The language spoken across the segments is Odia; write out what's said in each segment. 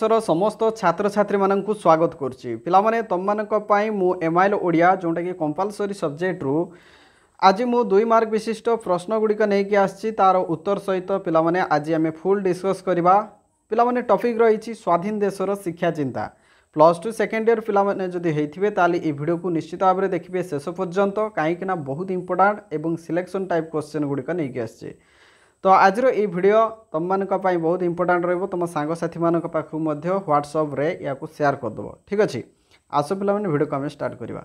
বর্ষর সমস্ত ছাত্রছাত্রী মানুষ স্বাগত করছি পিলামানে তোমাই মু এমআইএল ওড়িয়া যেটাকি কম্পালসরি সবজেক্টরু আজ মু দুই মার্ক বিশিষ্ট প্রশ্নগুড়ি নেই আসছি তার উত্তর সহিত পিলামানে আজ আমি ফুল ডিসকস করা পিলামানে টপিক রয়েছে স্বাধীন দেশর শিক্ষা চিন্তা প্লস টু সেকেন্ড ইয়ার পিলামানে যদি হয়েছে তাহলে এই ভিডিওকে নিশ্চিত ভাবে দেখবে শেষ পর্যন্ত কিনা বহুত ইম্পর্টাট এবং সিলেকশন টাইপ কোশ্চেন গুড়িক নিয়ে আসছে ତ ଆଜିର ଏଇ ଭିଡ଼ିଓ ତୁମମାନଙ୍କ ପାଇଁ ବହୁତ ଇମ୍ପୋର୍ଟାଣ୍ଟ ରହିବ ତୁମ ସାଙ୍ଗସାଥିମାନଙ୍କ ପାଖକୁ ମଧ୍ୟ ହ୍ୱାଟ୍ସଅପ୍ରେ ଏହାକୁ ସେୟାର କରିଦେବ ଠିକ୍ ଅଛି ଆସ ପିଲାମାନେ ଭିଡ଼ିଓକୁ ଆମେ ଷ୍ଟାର୍ଟ କରିବା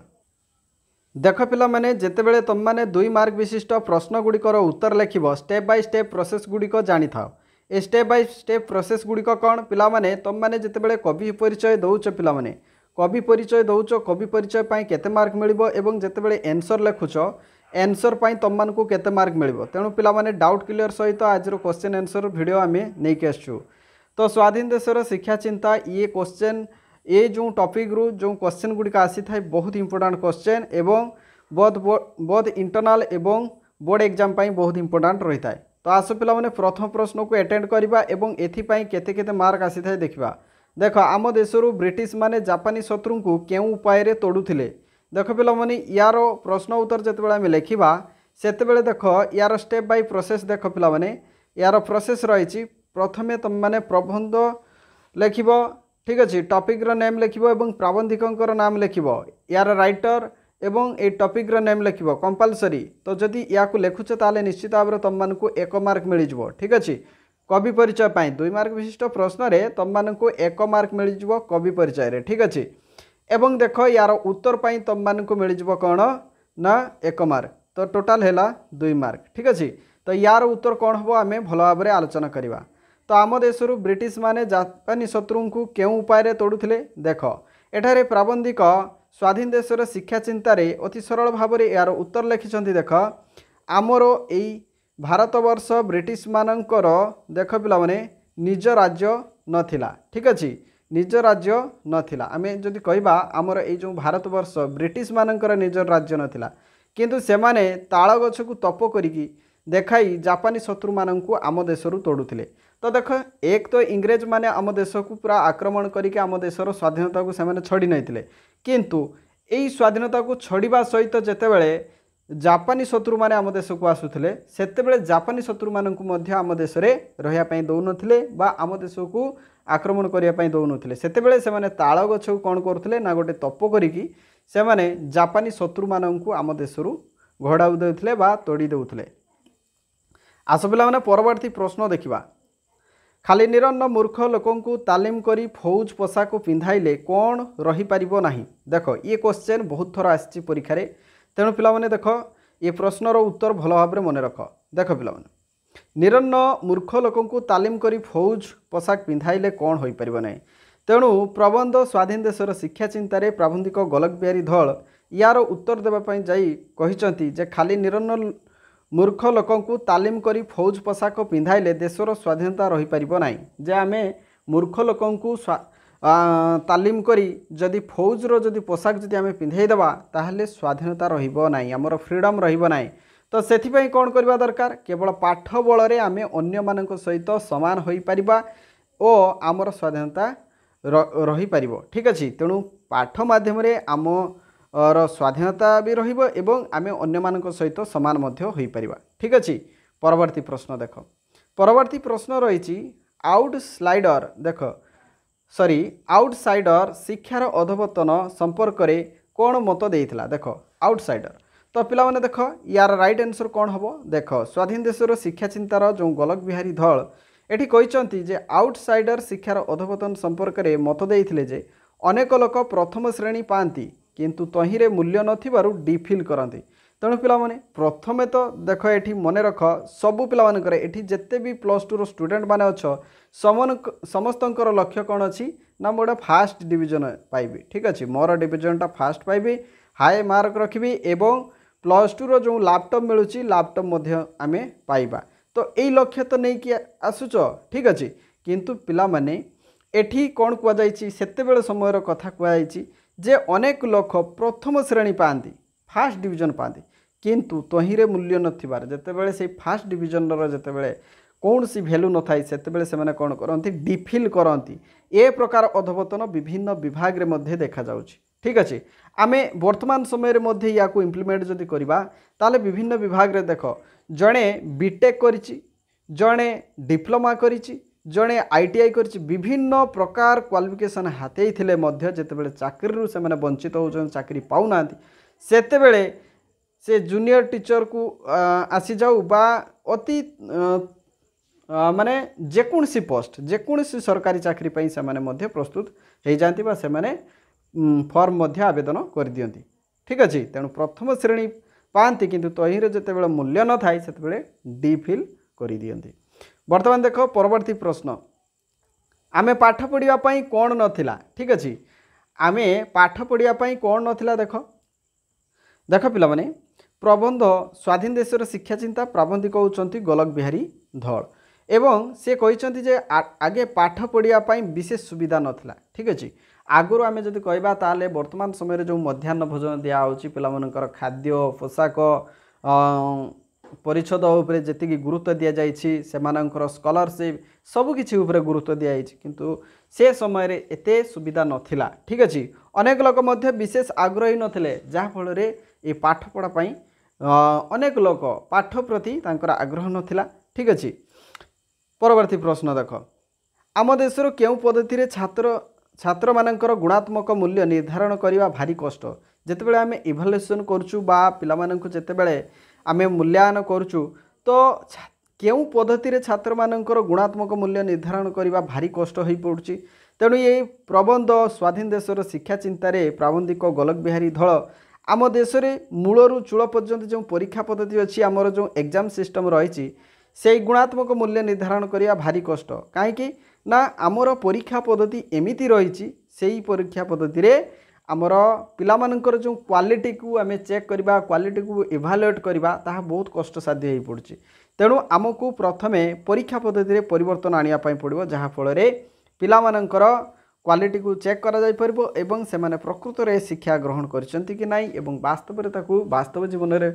ଦେଖ ପିଲାମାନେ ଯେତେବେଳେ ତୁମମାନେ ଦୁଇ ମାର୍କ ବିଶିଷ୍ଟ ପ୍ରଶ୍ନଗୁଡ଼ିକର ଉତ୍ତର ଲେଖିବ ଷ୍ଟେପ୍ ବାଇ ଷ୍ଟେପ୍ ପ୍ରୋସେସ୍ଗୁଡ଼ିକ ଜାଣିଥାଉ ଏ ଷ୍ଟେପ୍ ବାଇ ଷ୍ଟେପ୍ ପ୍ରୋସେସ୍ଗୁଡ଼ିକ କ'ଣ ପିଲାମାନେ ତୁମମାନେ ଯେତେବେଳେ କବି ପରିଚୟ ଦେଉଛ ପିଲାମାନେ କବି ପରିଚୟ ଦେଉଛ କବି ପରିଚୟ ପାଇଁ କେତେ ମାର୍କ ମିଳିବ ଏବଂ ଯେତେବେଳେ ଏନ୍ସର୍ ଲେଖୁଛ एनसर तुमको केत मार्क मिल तेणु पाने डाउट क्लीयर सहित आज क्वेश्चन एनसर भिड आम नहीं तो स्वाधीन देशर शिक्षा चिंता ये क्वेश्चन ये जो टॉपिक रु जो क्वेश्चन गुड़िक आसी था बहुत इंपोर्टाट क्वेश्चन एवं बहुत बहुत इंटरनाल एवं बोर्ड एग्जाम बहुत इंपोर्टाट रही है तो आस पाने प्रथम प्रश्न को एटेड करवा एवं एपाई मार्क आसी था देखा देख आम देश ब्रिटिश मैंने जापानी शत्रु को क्यों उपाय तोड़ू ଦେଖ ପିଲାମାନେ ୟାର ପ୍ରଶ୍ନ ଉତ୍ତର ଯେତେବେଳେ ଆମେ ଲେଖିବା ସେତେବେଳେ ଦେଖ ୟାର ଷ୍ଟେପ୍ ବାଇ ପ୍ରୋସେସ୍ ଦେଖ ପିଲାମାନେ ୟାର ପ୍ରୋସେସ୍ ରହିଛି ପ୍ରଥମେ ତୁମେମାନେ ପ୍ରବନ୍ଧ ଲେଖିବ ଠିକ୍ ଅଛି ଟପିକ୍ର ନେମ୍ ଲେଖିବ ଏବଂ ପ୍ରାବନ୍ଧିକଙ୍କର ନାମ ଲେଖିବ ୟାର ରାଇଟର୍ এবং এই টপিক্র নেম লিখব কম্পালসরি তো যদি ইয়াকু লেখুছ তাহলে নিশ্চিত ভাবে তোমাকে এক মার্ক মিলিযোগ ঠিক আছে কবি পরিচয় পাই দুই মার্ক বিশিষ্ট প্রশ্নরে তোমাকে এক মার্ক মিলিযোগ কবি পরিচয়ের ঠিক আছে এবং দেখ ইয়ার উত্তর পাই মিলে যাব কোণ না এক মার্ক তো টোটাল হল দুই মার্ক ঠিক আছে তো ইয়ার উত্তর কোণ হব আমি ভালোভাবে আলোচনা করা তো আম দেশর ব্রিটিশ মানে জাপানি শত্রুঙ্কু কেউ উপায়ে তোড়ুলে দেখ এঠারে প্রাবন্ধিক স্বাধীন দেশের শিক্ষা চিন্তায় অতি সরল ভাবে এর উত্তর লিখিছেন দেখ আমার এই ভারতবর্ষ ଭାରତବର୍ଷ ବ୍ରିଟିଶମାନଙ୍କର ଦେଖ ପିଲାମାନେ নিজ রাজ্য নথিলা ঠিক আছে ନିଜ ରାଜ୍ୟ ନଥିଲା ଆମେ ଯଦି କହିବା ଆମର ଏଇ ଯେଉଁ ଭାରତବର୍ଷ ବ୍ରିଟିଶମାନଙ୍କର ନିଜ ରାଜ୍ୟ ନଥିଲା କିନ୍ତୁ ସେମାନେ ତାଳ ଗଛକୁ ତପ କରିକି ଦେଖାଇ ଜାପାନୀ ଶତ୍ରୁମାନଙ୍କୁ ଆମ ଦେଶରୁ ତୋଡ଼ୁଥିଲେ ତ ଦେଖ ଏକ ତ ଇଂରେଜମାନେ ଆମ ଦେଶକୁ ପୁରା ଆକ୍ରମଣ କରିକି ଆମ ଦେଶର ସ୍ୱାଧୀନତାକୁ ସେମାନେ ଛଡ଼ି ନେଇଥିଲେ କିନ୍ତୁ ଏଇ ସ୍ୱାଧୀନତାକୁ ଛଡ଼ିବା ସହିତ ଯେତେବେଳେ ଜାପାନୀ ଶତ୍ରୁମାନେ ଆମ ଦେଶକୁ ଆସୁଥିଲେ ସେତେବେଳେ ଜାପାନୀ ଶତ୍ରୁମାନଙ୍କୁ ମଧ୍ୟ ଆମ ଦେଶରେ ରହିବା ପାଇଁ ଦେଉନଥିଲେ ବା ଆମ ଦେଶକୁ ଆକ୍ରମଣ କରିବା ପାଇଁ ଦେଉନଥିଲେ ସେତେବେଳେ ସେମାନେ ତାଳ ଗଛକୁ କ'ଣ କରୁଥିଲେ ନା ଗୋଟେ ତପ କରିକି ସେମାନେ ଜାପାନୀ ଶତ୍ରୁମାନଙ୍କୁ ଆମ ଦେଶରୁ ଘଡ଼ାଉ ଦେଉଥିଲେ ବା ତୋଡ଼ି ଦେଉଥିଲେ ଆସ ପିଲାମାନେ ପରବର୍ତ୍ତୀ ପ୍ରଶ୍ନ ଦେଖିବା ଖାଲି ନିରନ୍ନ ମୂର୍ଖ ଲୋକଙ୍କୁ ତାଲିମ କରି ଫୌଜ ପୋଷାକ ପିନ୍ଧାଇଲେ କ'ଣ ରହିପାରିବ ନାହିଁ ଦେଖ ଇଏ କ୍ୱଶ୍ଚେନ୍ ବହୁତ ଥର ଆସିଛି ପରୀକ୍ଷାରେ ତେଣୁ ପିଲାମାନେ ଦେଖ ଏ ପ୍ରଶ୍ନର ଉତ୍ତର ଭଲ ଭାବରେ ମନେ ରଖ ଦେଖ ପିଲାମାନେ ନିରନ୍ନ ମୂର୍ଖ ଲୋକଙ୍କୁ ତାଲିମ କରି ଫୌଜ ପୋଷାକ ପିନ୍ଧାଇଲେ କ'ଣ ହୋଇପାରିବ ନାହିଁ ତେଣୁ ପ୍ରବନ୍ଧ ସ୍ୱାଧୀନ ଦେଶର ଶିକ୍ଷା ଚିନ୍ତାରେ ପ୍ରାବନ୍ଧିକ ଗୋଲକ ବିହାରୀ ଧଳ ୟାର ଉତ୍ତର ଦେବା ପାଇଁ ଯାଇ କହିଛନ୍ତି ଯେ ଖାଲି ନିରନ୍ନ ମୂର୍ଖ ଲୋକଙ୍କୁ ତାଲିମ କରି ଫୌଜ ପୋଷାକ ପିନ୍ଧାଇଲେ ଦେଶର ସ୍ୱାଧୀନତା ରହିପାରିବ ନାହିଁ ଯେ ଆମେ ମୂର୍ଖ ଲୋକଙ୍କୁ ତାଲିମ କରି ଯଦି ଫୌଜର ଯଦି ପୋଷାକ ଯଦି ଆମେ ପିନ୍ଧେଇଦେବା ତାହେଲେ ସ୍ୱାଧୀନତା ରହିବ ନାହିଁ ଆମର ଫ୍ରିଡ଼ମ୍ ରହିବ ନାହିଁ ତ ସେଥିପାଇଁ କ'ଣ କରିବା ଦରକାର କେବଳ ପାଠ ବଳରେ ଆମେ ଅନ୍ୟମାନଙ୍କ ସହିତ ସମାନ ହୋଇପାରିବା ଓ ଆମର ସ୍ୱାଧୀନତା ରହିପାରିବ ଠିକ୍ ଅଛି ତେଣୁ ପାଠ ମାଧ୍ୟମରେ ଆମର ସ୍ୱାଧୀନତା ବି ରହିବ ଏବଂ ଆମେ ଅନ୍ୟମାନଙ୍କ ସହିତ ସମାନ ମଧ୍ୟ ହୋଇପାରିବା ଠିକ୍ ଅଛି ପରବର୍ତ୍ତୀ ପ୍ରଶ୍ନ ଦେଖ ପରବର୍ତ୍ତୀ ପ୍ରଶ୍ନ ରହିଛି ଆଉଟ୍ ସ୍ଲାଇଡ଼ର୍ ଦେଖ ସରି ଆଉଟସାଇଡ଼ର ଶିକ୍ଷାର ଅଧବତନ ସମ୍ପର୍କରେ କ'ଣ ମତ ଦେଇଥିଲା ଦେଖ ଆଉଟସାଇଡ଼ର ତ ପିଲାମାନେ ଦେଖ ୟାର ରାଇଟ୍ ଆନ୍ସର୍ କ'ଣ ହେବ ଦେଖ ସ୍ୱାଧୀନ ଦେଶର ଶିକ୍ଷା ଚିନ୍ତାର ଯେଉଁ ଗୋଲକ ବିହାରୀ ଧଳ ଏଠି କହିଛନ୍ତି ଯେ ଆଉଟସାଇଡ଼ର ଶିକ୍ଷାର ଅଧବତନ ସମ୍ପର୍କରେ ମତ ଦେଇଥିଲେ ଯେ ଅନେକ ଲୋକ ପ୍ରଥମ ଶ୍ରେଣୀ ପାଆନ୍ତି କିନ୍ତୁ ତହିଁରେ ମୂଲ୍ୟ ନଥିବାରୁ ଡିଫିଲ୍ କରନ୍ତି ତେଣୁ ପିଲାମାନେ ପ୍ରଥମେ ତ ଦେଖ ଏଠି ମନେ ରଖ ସବୁ ପିଲାମାନଙ୍କର ଏଠି ଯେତେ ବି ପ୍ଲସ୍ ଟୁର ଷ୍ଟୁଡେଣ୍ଟମାନେ ଅଛ ସମସ୍ତଙ୍କର ଲକ୍ଷ୍ୟ କ'ଣ ଅଛି ନା ମୁଁ ଗୋଟେ ଫାଷ୍ଟ ଡିଭିଜନ୍ ପାଇବି ଠିକ୍ ଅଛି ମୋର ଡିଭିଜନ୍ଟା ଫାଷ୍ଟ ପାଇବି ହାଇ ମାର୍କ ରଖିବି ଏବଂ ପ୍ଲସ୍ ଟୁର ଯେଉଁ ଲ୍ୟାପଟପ୍ ମିଳୁଛି ଲ୍ୟାପଟପ୍ ମଧ୍ୟ ଆମେ ପାଇବା ତ ଏଇ ଲକ୍ଷ୍ୟ ତ ନେଇକି ଆସୁଛ ଠିକ୍ ଅଛି କିନ୍ତୁ ପିଲାମାନେ ଏଠି କ'ଣ କୁହାଯାଇଛି ସେତେବେଳେ ସମୟର କଥା କୁହାଯାଇଛି ଯେ ଅନେକ ଲୋକ ପ୍ରଥମ ଶ୍ରେଣୀ ପାଆନ୍ତି ফার্স্ট ডিভিজন পাঁচ କିନ୍ତୁ ତହିଁରେ ମୂଲ୍ୟ ନଥିବାର ଯେତେବେଳେ ସେଇ ଫାର୍ଷ୍ଟ ଡିଭିଜନର ଯେତେବେଳେ କୌଣସି ଭ୍ୟାଲୁ ନଥାଏ ସେତେବେଳେ ସେମାନେ କ'ଣ କରନ୍ତି ଡିଫିଲ୍ କରନ୍ତି ଏ ପ୍ରକାର ଅଧବତନ ବିଭିନ୍ନ ବିଭାଗରେ ମଧ୍ୟ ଦେଖାଯାଉଛି ଠିକ୍ ଅଛି ଆମେ ବର୍ତ୍ତମାନ ସମୟରେ ମଧ୍ୟ ୟାକୁ ଇମ୍ପ୍ଲିମେଣ୍ଟ ଯଦି କରିବା ତାହେଲେ ବିଭିନ୍ନ ବିଭାଗରେ ଦେଖ ଜଣେ ବିଟେକ୍ କରିଛି ଜଣେ ଡିପ୍ଲୋମା କରିଛି ଜଣେ ଆଇ ଟି ଆଇ କରିଛି ବିଭିନ୍ନ ପ୍ରକାର କ୍ୱାଲିଫିକେସନ୍ ହାତେଇଥିଲେ ମଧ୍ୟ ଯେତେବେଳେ ଚାକିରିରୁ ସେମାନେ ବଞ୍ଚିତ ହେଉଛନ୍ତି ଚାକିରି ପାଉନାହାନ୍ତି ସେତେବେଳେ ସେ ଜୁନିୟର ଟିଚରକୁ ଆସିଯାଉ ବା ଅତି ମାନେ ଯେକୌଣସି ପୋଷ୍ଟ ଯେକୌଣସି ସରକାରୀ ଚାକିରି ପାଇଁ ସେମାନେ ମଧ୍ୟ ପ୍ରସ୍ତୁତ ହୋଇଯାଆନ୍ତି ବା ସେମାନେ ଫର୍ମ ମଧ୍ୟ ଆବେଦନ କରିଦିଅନ୍ତି ଠିକ୍ ଅଛି ତେଣୁ ପ୍ରଥମ ଶ୍ରେଣୀ ପାଆନ୍ତି କିନ୍ତୁ ତହିଁରେ ଯେତେବେଳେ ମୂଲ୍ୟ ନଥାଏ ସେତେବେଳେ ଡି ଫିଲ୍ କରିଦିଅନ୍ତି ବର୍ତ୍ତମାନ ଦେଖ ପରବର୍ତ୍ତୀ ପ୍ରଶ୍ନ ଆମେ ପାଠ ପଢ଼ିବା ପାଇଁ କ'ଣ ନଥିଲା ଠିକ୍ ଅଛି ଆମେ ପାଠ ପଢ଼ିବା ପାଇଁ କ'ଣ ନଥିଲା ଦେଖ ଦେଖ ପିଲାମାନେ ପ୍ରବନ୍ଧ ସ୍ୱାଧୀନ ଦେଶର ଶିକ୍ଷା ଚିନ୍ତା ପ୍ରାବନ୍ଧିକ ହେଉଛନ୍ତି ଗୋଲକ ବିହାରୀ ଧଳ ଏବଂ ସେ କହିଛନ୍ତି ଯେ ଆଗେ ପାଠ ପଢ଼ିବା ପାଇଁ ବିଶେଷ ସୁବିଧା ନଥିଲା ଠିକ୍ ଅଛି ଆଗରୁ ଆମେ ଯଦି କହିବା ତାହେଲେ ବର୍ତ୍ତମାନ ସମୟରେ ଯେଉଁ ମଧ୍ୟାହ୍ନ ଭୋଜନ ଦିଆହେଉଛି ପିଲାମାନଙ୍କର ଖାଦ୍ୟ ପୋଷାକ ପରିଚ୍ଛଦ ଉପରେ ଯେତିକି ଗୁରୁତ୍ୱ ଦିଆଯାଇଛି ସେମାନଙ୍କର ସ୍କଲାରସିପ୍ ସବୁକିଛି ଉପରେ ଗୁରୁତ୍ୱ ଦିଆଯାଇଛି କିନ୍ତୁ ସେ ସମୟରେ ଏତେ ସୁବିଧା ନଥିଲା ଠିକ୍ ଅଛି ଅନେକ ଲୋକ ମଧ୍ୟ ବିଶେଷ ଆଗ୍ରହୀ ନଥିଲେ ଯାହାଫଳରେ ଏ ପାଠପଢ଼ା ପାଇଁ ଅନେକ ଲୋକ ପାଠ ପ୍ରତି ତାଙ୍କର ଆଗ୍ରହ ନଥିଲା ଠିକ୍ ଅଛି ପରବର୍ତ୍ତୀ ପ୍ରଶ୍ନ ଦେଖ ଆମ ଦେଶର କେଉଁ ପଦ୍ଧତିରେ ଛାତ୍ର ଛାତ୍ରମାନଙ୍କର ଗୁଣାତ୍ମକ ମୂଲ୍ୟ ନିର୍ଦ୍ଧାରଣ କରିବା ଭାରି କଷ୍ଟ ଯେତେବେଳେ ଆମେ ଇଭାଲୁଏସନ୍ କରୁଛୁ ବା ପିଲାମାନଙ୍କୁ ଯେତେବେଳେ ଆମେ ମୂଲ୍ୟାୟନ କରୁଛୁ ତ କେଉଁ ପଦ୍ଧତିରେ ଛାତ୍ରମାନଙ୍କର ଗୁଣାତ୍ମକ ମୂଲ୍ୟ ନିର୍ଦ୍ଧାରଣ କରିବା ଭାରି କଷ୍ଟ ହୋଇପଡ଼ୁଛି ତେଣୁ ଏହି ପ୍ରବନ୍ଧ ସ୍ୱାଧୀନ ଦେଶର ଶିକ୍ଷା ଚିନ୍ତାରେ ପ୍ରାବନ୍ଧିକ ଗୋଲକ ବିହାରୀ ଧଳ ଆମ ଦେଶରେ ମୂଳରୁ ଚୂଳ ପର୍ଯ୍ୟନ୍ତ ଯେଉଁ ପରୀକ୍ଷା ପଦ୍ଧତି ଅଛି ଆମର ଯେଉଁ ଏକ୍ଜାମ୍ ସିଷ୍ଟମ୍ ରହିଛି ସେଇ ଗୁଣାତ୍ମକ ମୂଲ୍ୟ ନିର୍ଦ୍ଧାରଣ କରିବା ଭାରି କଷ୍ଟ କାହିଁକି ନା ଆମର ପରୀକ୍ଷା ପଦ୍ଧତି ଏମିତି ରହିଛି ସେଇ ପରୀକ୍ଷା ପଦ୍ଧତିରେ ଆମର ପିଲାମାନଙ୍କର ଯେଉଁ କ୍ୱାଲିଟିକୁ ଆମେ ଚେକ୍ କରିବା କ୍ୱାଲିଟିକୁ ଇଭାଲୁଏଟ୍ କରିବା ତାହା ବହୁତ କଷ୍ଟସାଧ୍ୟ ହୋଇପଡ଼ୁଛି ତେଣୁ ଆମକୁ ପ୍ରଥମେ ପରୀକ୍ଷା ପଦ୍ଧତିରେ ପରିବର୍ତ୍ତନ ଆଣିବା ପାଇଁ ପଡ଼ିବ ଯାହାଫଳରେ ପିଲାମାନଙ୍କର କ୍ୱାଲିଟିକୁ ଚେକ୍ କରାଯାଇପାରିବ ଏବଂ ସେମାନେ ପ୍ରକୃତରେ ଶିକ୍ଷା ଗ୍ରହଣ କରିଛନ୍ତି କି ନାହିଁ ଏବଂ ବାସ୍ତବରେ ତାକୁ ବାସ୍ତବ ଜୀବନରେ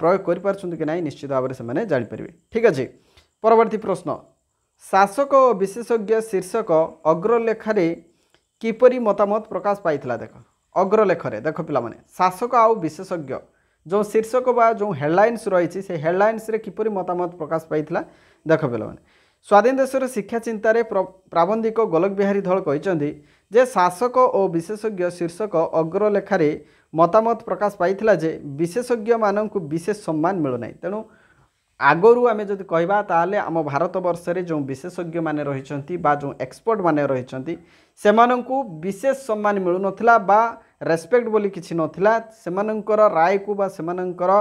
ପ୍ରୟୋଗ କରିପାରୁଛନ୍ତି କି ନାହିଁ ନିଶ୍ଚିତ ଭାବରେ ସେମାନେ ଜାଣିପାରିବେ ଠିକ୍ ଅଛି ପରବର୍ତ୍ତୀ ପ୍ରଶ୍ନ ଶାସକ ଓ ବିଶେଷଜ୍ଞ ଶୀର୍ଷକ ଅଗ୍ରଲେଖାରେ କିପରି ମତାମତ ପ୍ରକାଶ ପାଇଥିଲା ଦେଖ ଅଗ୍ରଲେଖରେ ଦେଖ ପିଲାମାନେ ଶାସକ ଆଉ ବିଶେଷଜ୍ଞ ଯେଉଁ ଶୀର୍ଷକ ବା ଯେଉଁ ହେଡ଼ଲାଇନ୍ସ ରହିଛି ସେ ହେଡ଼ଲାଇନ୍ସରେ କିପରି ମତାମତ ପ୍ରକାଶ ପାଇଥିଲା ଦେଖ ପିଲାମାନେ ସ୍ୱାଧୀନ ଦେଶର ଶିକ୍ଷା ଚିନ୍ତାରେ ପ୍ରାବନ୍ଧିକ ଗୋଲକ ବିହାରୀ ଧଳ କହିଛନ୍ତି ଯେ ଶାସକ ଓ ବିଶେଷଜ୍ଞ ଶୀର୍ଷକ ଅଗ୍ରଲେଖାରେ ମତାମତ ପ୍ରକାଶ ପାଇଥିଲା ଯେ ବିଶେଷଜ୍ଞମାନଙ୍କୁ ବିଶେଷ ସମ୍ମାନ ମିଳୁନାହିଁ ତେଣୁ ଆଗରୁ ଆମେ ଯଦି କହିବା ତାହେଲେ ଆମ ଭାରତବର୍ଷରେ ଯେଉଁ ବିଶେଷଜ୍ଞମାନେ ରହିଛନ୍ତି ବା ଯେଉଁ ଏକ୍ସପର୍ଟମାନେ ରହିଛନ୍ତି ସେମାନଙ୍କୁ ବିଶେଷ ସମ୍ମାନ ମିଳୁନଥିଲା ବା ରେସ୍ପେକ୍ଟ ବୋଲି କିଛି ନଥିଲା ସେମାନଙ୍କର ରାୟକୁ ବା ସେମାନଙ୍କର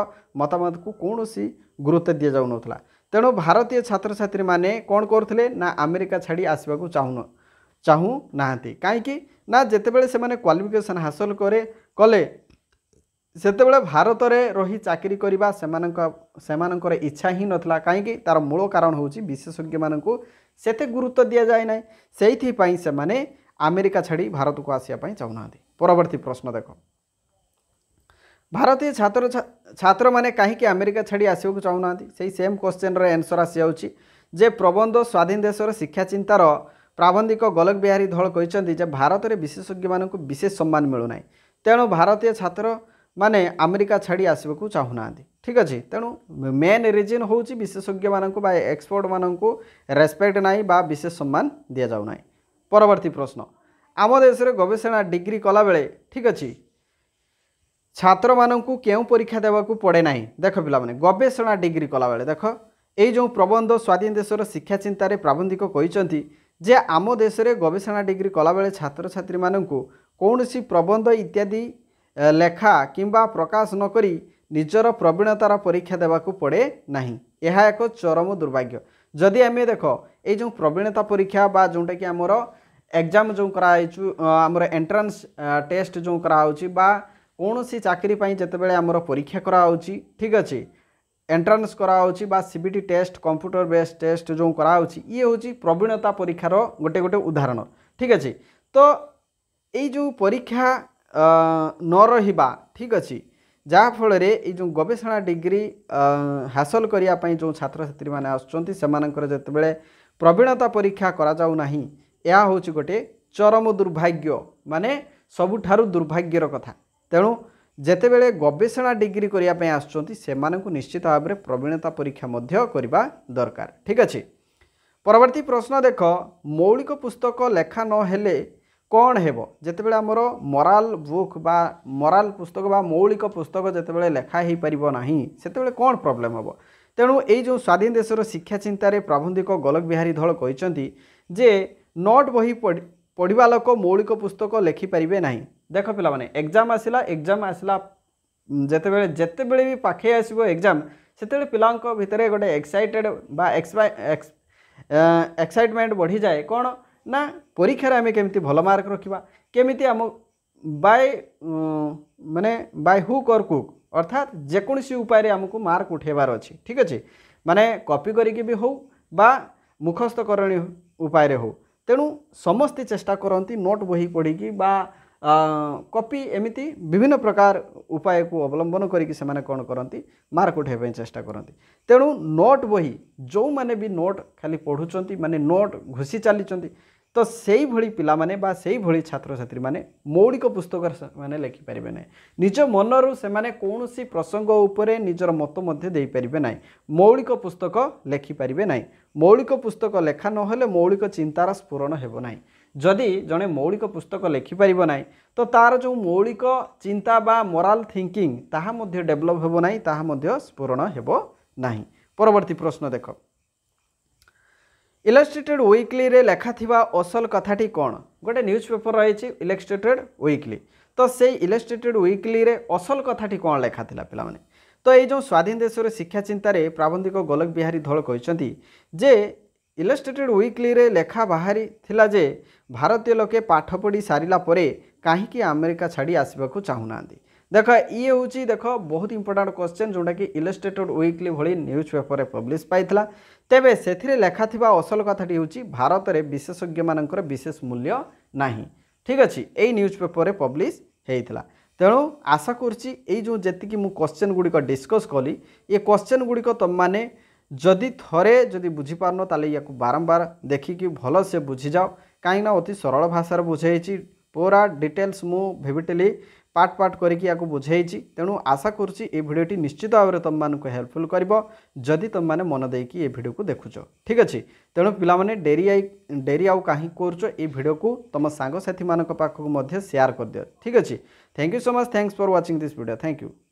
ମତାମତକୁ କୌଣସି ଗୁରୁତ୍ୱ ଦିଆଯାଉନଥିଲା ତେଣୁ ଭାରତୀୟ ଛାତ୍ରଛାତ୍ରୀମାନେ କ'ଣ କରୁଥିଲେ ନା ଆମେରିକା ଛାଡ଼ି ଆସିବାକୁ ଚାହୁଁ ଚାହୁଁନାହାନ୍ତି କାହିଁକି ନା ଯେତେବେଳେ ସେମାନେ କ୍ୱାଲିଫିକେସନ୍ ହାସଲ କରେ କଲେ ସେତେବେଳେ ଭାରତରେ ରହି ଚାକିରି କରିବା ସେମାନଙ୍କ ସେମାନଙ୍କର ଇଚ୍ଛା ହିଁ ନଥିଲା କାହିଁକି ତା'ର ମୂଳ କାରଣ ହେଉଛି ବିଶେଷଜ୍ଞମାନଙ୍କୁ ସେତେ ଗୁରୁତ୍ୱ ଦିଆଯାଏ ନାହିଁ ସେଇଥିପାଇଁ ସେମାନେ ଆମେରିକା ଛାଡ଼ି ଭାରତକୁ ଆସିବା ପାଇଁ ଚାହୁଁନାହାନ୍ତି ପରବର୍ତ୍ତୀ ପ୍ରଶ୍ନ ଦେଖ ଭାରତୀୟ ଛାତ୍ର ଛାତ୍ରମାନେ କାହିଁକି ଆମେରିକା ଛାଡ଼ି ଆସିବାକୁ ଚାହୁଁନାହାନ୍ତି ସେଇ ସେମ୍ କ୍ୱେଶ୍ଚିନ୍ର ଆନ୍ସର୍ ଆସିଯାଉଛି ଯେ ପ୍ରବନ୍ଧ ସ୍ୱାଧୀନ ଦେଶର ଶିକ୍ଷା ଚିନ୍ତାର ପ୍ରାବନ୍ଧିକ ଗୋଲକ ବିହାରୀ ଧଳ କହିଛନ୍ତି ଯେ ଭାରତରେ ବିଶେଷଜ୍ଞମାନଙ୍କୁ ବିଶେଷ ସମ୍ମାନ ମିଳୁନାହିଁ ତେଣୁ ଭାରତୀୟ ଛାତ୍ରମାନେ ଆମେରିକା ଛାଡ଼ି ଆସିବାକୁ ଚାହୁଁନାହାନ୍ତି ଠିକ୍ ଅଛି ତେଣୁ ମେନ୍ ରିଜିନ୍ ହେଉଛି ବିଶେଷଜ୍ଞମାନଙ୍କୁ ବା ଏକ୍ସପର୍ଟମାନଙ୍କୁ ରେସ୍ପେକ୍ଟ ନାହିଁ ବା ବିଶେଷ ସମ୍ମାନ ଦିଆଯାଉନାହିଁ ପରବର୍ତ୍ତୀ ପ୍ରଶ୍ନ ଆମ ଦେଶରେ ଗବେଷଣା ଡିଗ୍ରୀ କଲାବେଳେ ଠିକ୍ ଅଛି ଛାତ୍ରମାନଙ୍କୁ କେଉଁ ପରୀକ୍ଷା ଦେବାକୁ ପଡ଼େ ନାହିଁ ଦେଖ ପିଲାମାନେ ଗବେଷଣା ଡିଗ୍ରୀ କଲାବେଳେ ଦେଖ ଏଇ ଯେଉଁ ପ୍ରବନ୍ଧ ସ୍ୱାଧୀନ ଦେଶର ଶିକ୍ଷା ଚିନ୍ତାରେ ପ୍ରାବନ୍ଧିକ କହିଛନ୍ତି ଯେ ଆମ ଦେଶରେ ଗବେଷଣା ଡିଗ୍ରୀ କଲାବେଳେ ଛାତ୍ରଛାତ୍ରୀମାନଙ୍କୁ କୌଣସି ପ୍ରବନ୍ଧ ଇତ୍ୟାଦି ଲେଖା କିମ୍ବା ପ୍ରକାଶ ନକରି ନିଜର ପ୍ରବୀଣତାର ପରୀକ୍ଷା ଦେବାକୁ ପଡ଼େ ନାହିଁ ଏହା ଏକ ଚରମ ଦୁର୍ଭାଗ୍ୟ ଯଦି ଆମେ ଦେଖ ଏଇ ଯେଉଁ ପ୍ରବୀଣତା ପରୀକ୍ଷା ବା ଯେଉଁଟାକି ଆମର ଏକ୍ଜାମ୍ ଯେଉଁ କରାହେଇଛୁ ଆମର ଏଣ୍ଟ୍ରାନ୍ସ ଟେଷ୍ଟ ଯେଉଁ କରାହେଉଛି ବା କୌଣସି ଚାକିରି ପାଇଁ ଯେତେବେଳେ ଆମର ପରୀକ୍ଷା କରାହେଉଛି ଠିକ୍ ଅଛି ଏଣ୍ଟ୍ରାନ୍ସ କରାହେଉଛି ବା C B T test computer base test ଯେଉଁ କରାହେଉଛି ଇଏ ହେଉଛି ପ୍ରବୀଣତା ପରୀକ୍ଷାର ଗୋଟେ ଗୋଟେ ଉଦାହରଣ ଠିକ୍ ଅଛି ତ ଏଇ ଯେଉଁ ପରୀକ୍ଷା ନ ରହିବା ଠିକ୍ ଅଛି ଯାହାଫଳରେ ଏଇ ଯେଉଁ ଗବେଷଣା ଡିଗ୍ରୀ ହାସଲ କରିବା ପାଇଁ ଯେଉଁ ଛାତ୍ରଛାତ୍ରୀମାନେ ଆସୁଛନ୍ତି ସେମାନଙ୍କର ଯେତେବେଳେ ପ୍ରବୀଣତା ପରୀକ୍ଷା କରାଯାଉନାହିଁ ଏହା ହେଉଛି ଗୋଟେ ଚରମ ଦୁର୍ଭାଗ୍ୟ ମାନେ ସବୁଠାରୁ ଦୁର୍ଭାଗ୍ୟର କଥା ତେଣୁ ଯେତେବେଳେ ଗବେଷଣା ଡିଗ୍ରୀ କରିବା ପାଇଁ ଆସୁଛନ୍ତି ସେମାନଙ୍କୁ ନିଶ୍ଚିତ ଭାବରେ ପ୍ରବୀଣତା ପରୀକ୍ଷା ମଧ୍ୟ କରିବା ଦରକାର ଠିକ୍ ଅଛି ପରବର୍ତ୍ତୀ ପ୍ରଶ୍ନ ଦେଖ ମୌଳିକ ପୁସ୍ତକ ଲେଖା ନହେଲେ କ'ଣ ହେବ ଯେତେବେଳେ ଆମର ମରାଲ ବୁକ୍ ବା ମରାଲ ପୁସ୍ତକ ବା ମୌଳିକ ପୁସ୍ତକ ଯେତେବେଳେ ଲେଖା ହୋଇପାରିବ ନାହିଁ ସେତେବେଳେ କ'ଣ ପ୍ରୋବ୍ଲେମ୍ ହେବ ତେଣୁ ଏଇ ଯେଉଁ ସ୍ୱାଧୀନ ଦେଶର ଶିକ୍ଷା ଚିନ୍ତାରେ ପ୍ରାବନ୍ଧିକ ଗୋଲକ ବିହାରୀ ଧଳ କହିଛନ୍ତି ଯେ ନଟ୍ ବହି ପଢ଼ିବା ଲୋକ ମୌଳିକ ପୁସ୍ତକ ଲେଖିପାରିବେ ନାହିଁ দেখ পিলামানে এক্সাম আসিলা এক্সাম আসিলা যেতবে যেতবে বি পাখে আসব এক্সাম সেতবে পিলাঙ্ক ভিতরে গোটে এক্সাইটেড বা এক্সাইটমেন্ট বড়ি যায় কোণ না পরীক্ষার আমি কেমিতি ভালো মার্ক রখিবা কেমিতি আম বাই মানে বাই হুক অর কুক অর্থাৎ যেকোনসি উপায়ে আমাকে মার্ক উঠাইবার অছি ঠিক আছে মানে কপি করিকি বি হোক বা মুখস্থকরণী উপায়ে হোক তেণু ସମସ୍ତେ ଚେଷ୍ଟା କରନ୍ତି ନୋଟ୍ ବହି ପଢ଼ିକି ବା କପି ଏମିତି ବିଭିନ୍ନ ପ୍ରକାର ଉପାୟକୁ ଅବଲମ୍ବନ କରିକି ସେମାନେ କ'ଣ କରନ୍ତି ମାର୍କ ଉଠାଇବା ପାଇଁ ଚେଷ୍ଟା କରନ୍ତି ତେଣୁ ନୋଟ୍ ବହି ଯେଉଁମାନେ ବି ନୋଟ୍ ଖାଲି ପଢ଼ୁଛନ୍ତି ମାନେ ନୋଟ୍ ଘୁଷି ଚାଲିଛନ୍ତି ତ ସେଇଭଳି ପିଲାମାନେ ବା ସେଇଭଳି ଛାତ୍ରଛାତ୍ରୀମାନେ ମୌଳିକ ପୁସ୍ତକ ସେମାନେ ଲେଖିପାରିବେ ନାହିଁ ନିଜ ମନରୁ ସେମାନେ କୌଣସି ପ୍ରସଙ୍ଗ ଉପରେ ନିଜର ମତ ମଧ୍ୟ ଦେଇପାରିବେ ନାହିଁ ମୌଳିକ ପୁସ୍ତକ ଲେଖିପାରିବେ ନାହିଁ ମୌଳିକ ପୁସ୍ତକ ଲେଖା ନହେଲେ ମୌଳିକ ଚିନ୍ତାର ସ୍ଫୁରଣ ହେବ ନାହିଁ ଯଦି ଜଣେ ମୌଳିକ ପୁସ୍ତକ ଲେଖିପାରିବ ନାହିଁ ତ ତା'ର ଯେଉଁ ମୌଳିକ ଚିନ୍ତା ବା ମୋରାଲ ଥିଙ୍କିଂ ତାହା ମଧ୍ୟ ଡେଭଲପ୍ ହେବ ନାହିଁ ତାହା ମଧ୍ୟ ସ୍ଫୁରଣ ହେବ ନାହିଁ ପରବର୍ତ୍ତୀ ପ୍ରଶ୍ନ ଦେଖ ଇଲଷ୍ଟ୍ରେଟେଡ୍ ୱିକ୍ଲିରେ ଲେଖାଥିବା ଅସଲ କଥାଟି କ'ଣ ଗୋଟେ ନ୍ୟୁଜ୍ ପେପର୍ ରହିଛି ଇଲଷ୍ଟ୍ରେଟେଡ୍ ୱିକ୍ଲି ତ ସେଇ ଇଲଷ୍ଟ୍ରେଟେଡ୍ ୱିକ୍ଲିରେ ଅସଲ କଥାଟି କ'ଣ ଲେଖାଥିଲା ପିଲାମାନେ ତ ଏଇ ଯେଉଁ ସ୍ୱାଧୀନ ଦେଶର ଶିକ୍ଷା ଚିନ୍ତାରେ ପ୍ରାବନ୍ଧିକ ଗୋଲକ ବିହାରୀ ଧଳ କହିଛନ୍ତି ଯେ ଇଲଷ୍ଟ୍ରେଟେଡ୍ ୱିକ୍ଲିରେ ଲେଖା ବାହାରିଥିଲା ଯେ ଭାରତୀୟ ଲୋକେ ପାଠ ପଢ଼ି ସାରିଲା ପରେ କାହିଁକି ଆମେରିକା ଛାଡ଼ି ଆସିବାକୁ ଚାହୁଁନାହାନ୍ତି ଦେଖ ଇଏ ହେଉଛି ଦେଖ ବହୁତ ଇମ୍ପୋର୍ଟାଣ୍ଟ କ୍ୱେଶ୍ଚନ୍ ଯେଉଁଟାକି ଇଲଷ୍ଟ୍ରେଟେଡ୍ ୱିକ୍ଲି ଭଳି ନ୍ୟୁଜ୍ ପେପର୍ରେ ପବ୍ଲିଶ୍ ପାଇଥିଲା ତେବେ ସେଥିରେ ଲେଖାଥିବା ଅସଲ କଥାଟି ହେଉଛି ଭାରତରେ ବିଶେଷଜ୍ଞମାନଙ୍କର ବିଶେଷ ମୂଲ୍ୟ ନାହିଁ ଠିକ୍ ଅଛି ଏଇ ନ୍ୟୁଜ୍ ପେପର୍ରେ ପବ୍ଲିଶ୍ ହୋଇଥିଲା ତେଣୁ ଆଶା କରୁଛି ଏଇ ଯେଉଁ ଯେତିକି ମୁଁ କ୍ୱେଶ୍ଚନ୍ ଗୁଡ଼ିକ ଡିସ୍କସ୍ କଲି ଏ କ୍ୱେଶ୍ଚନ୍ ଗୁଡ଼ିକ ତୁମମାନେ ଯଦି ଥରେ ଯଦି ବୁଝିପାରୁନ ତାହେଲେ ୟାକୁ ବାରମ୍ବାର ଦେଖିକି ଭଲସେ ବୁଝିଯାଅ କାହିଁକିନା ଅତି ସରଳ ଭାଷାରେ ବୁଝେଇଛି ପୁରା ଡିଟେଲ୍ସ ମୁଁ ଭେବିଟେଲି ପାର୍ଟ ପାର୍ଟ କରିକି ୟାକୁ ବୁଝେଇଛି ତେଣୁ ଆଶା କରୁଛି ଏ ଭିଡ଼ିଓଟି ନିଶ୍ଚିତ ଭାବରେ ତୁମମାନଙ୍କୁ ହେଲ୍ପଫୁଲ୍ କରିବ ଯଦି ତୁମମାନେ ମନ ଦେଇକି ଏ ଭିଡ଼ିଓକୁ ଦେଖୁଛ ଠିକ୍ ଅଛି ତେଣୁ ପିଲାମାନେ ଡେରି ଡେରି ଆଉ କାହିଁ କରୁଛ ଏ ଭିଡ଼ିଓକୁ ତୁମ ସାଙ୍ଗସାଥିମାନଙ୍କ ପାଖକୁ ମଧ୍ୟ ସେୟାର କରିଦିଅ ଠିକ୍ ଅଛି thank you so much thanks for watching this video thank you